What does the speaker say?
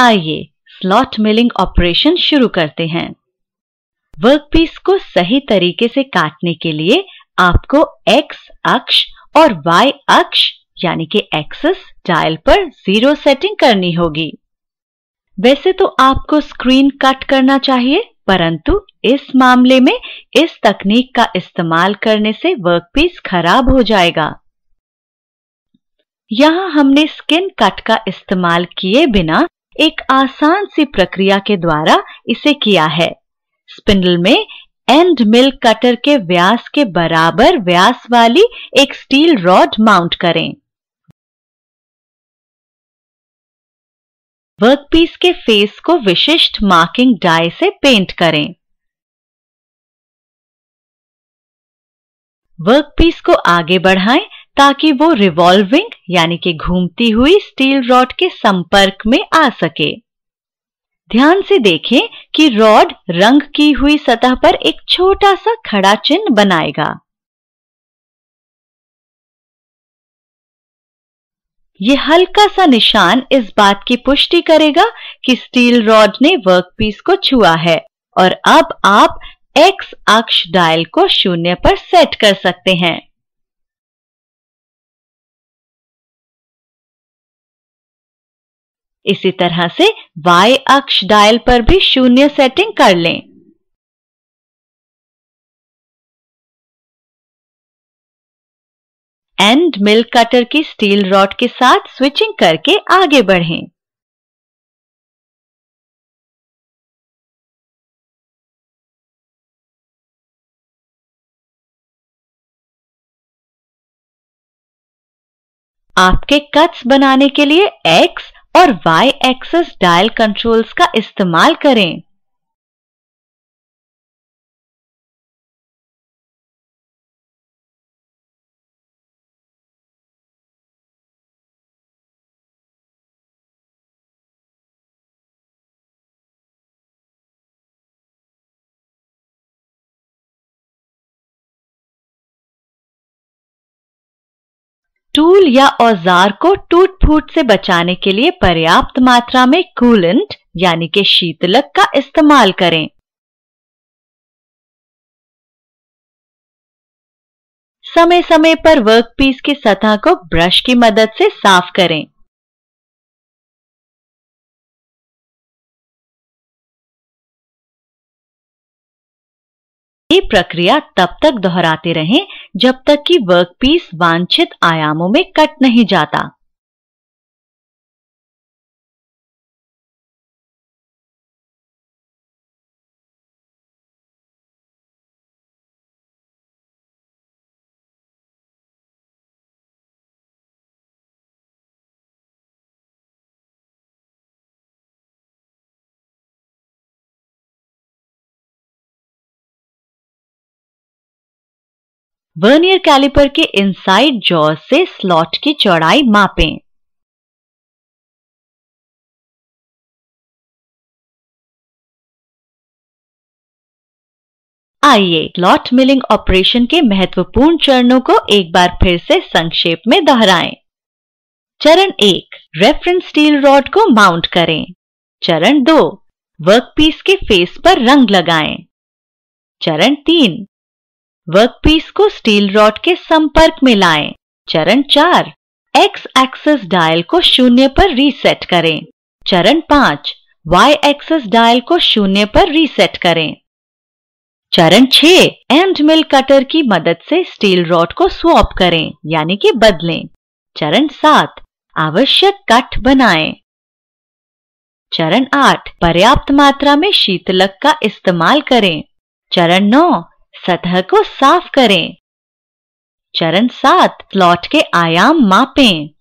आइए slot milling operation शुरू करते हैं वर्कपीस को सही तरीके से काटने के लिए आपको एक्स अक्ष और वाई अक्ष यानी कि एक्सिस डायल पर जीरो सेटिंग करनी होगी वैसे तो आपको स्क्रीन कट करना चाहिए परंतु इस मामले में इस तकनीक का इस्तेमाल करने से वर्कपीस खराब हो जाएगा यहां हमने स्किन कट का इस्तेमाल किए बिना एक आसान सी प्रक्रिया के द्वारा इसे किया है स्पिंडल में एंड मिल कटर के व्यास के बराबर व्यास वाली एक स्टील रॉड माउंट करें वर्कपीस के फेस को विशिष्ट मार्किंग डाई से पेंट करें वर्कपीस को आगे बढ़ाएं ताकि वो रिवॉल्विंग यानी कि घूमती हुई स्टील रॉड के संपर्क में आ सके ध्यान से देखें कि रॉड रंग की हुई सतह पर एक छोटा सा खड़ा चिन्ह बनाएगा ये हल्का सा निशान इस बात की पुष्टि करेगा कि स्टील रॉड ने वर्कपीस को छुआ है और अब आप एक्स अक्ष डायल को शून्य पर सेट कर सकते हैं इसी तरह से y अक्ष डायल पर भी शून्य सेटिंग कर लें एंड मिल कटर की स्टील रॉड के साथ स्विचिंग करके आगे बढ़ें आपके कट्स बनाने के लिए एक्स और y एक्सेस डायल कंट्रोल्स का इस्तेमाल करें टूल या औजार को टूट फूट से बचाने के लिए पर्याप्त मात्रा में कूलेंट यानी के शीतलक का इस्तेमाल करें समय समय पर वर्कपीस की सतह को ब्रश की मदद से साफ करें ये प्रक्रिया तब तक दोहराते रहें जब तक कि वर्कपीस वांछित आयामों में कट नहीं जाता वर्नियर कैलिपर के इनसाइड जॉज से स्लॉट की चौड़ाई मापें आइए लॉट मिलिंग ऑपरेशन के महत्वपूर्ण चरणों को एक बार फिर से संक्षेप में दोहराएं। चरण एक रेफरेंस स्टील रॉड को माउंट करें चरण दो वर्कपीस के फेस पर रंग लगाएं। चरण तीन वर्कपीस को स्टील रॉड के संपर्क में लाएं। चरण चार एक्स एक्सेस डायल को शून्य पर रीसेट करें चरण पांच वाई एक्सेस डायल को शून्य पर रीसेट करें चरण छह एंड मिल कटर की मदद से स्टील रॉड को स्वॉप करें यानी कि बदलें चरण सात आवश्यक कट बनाएं। चरण आठ पर्याप्त मात्रा में शीतलक का इस्तेमाल करें चरण नौ सतह को साफ करें चरण सात स्लॉट के आयाम मापें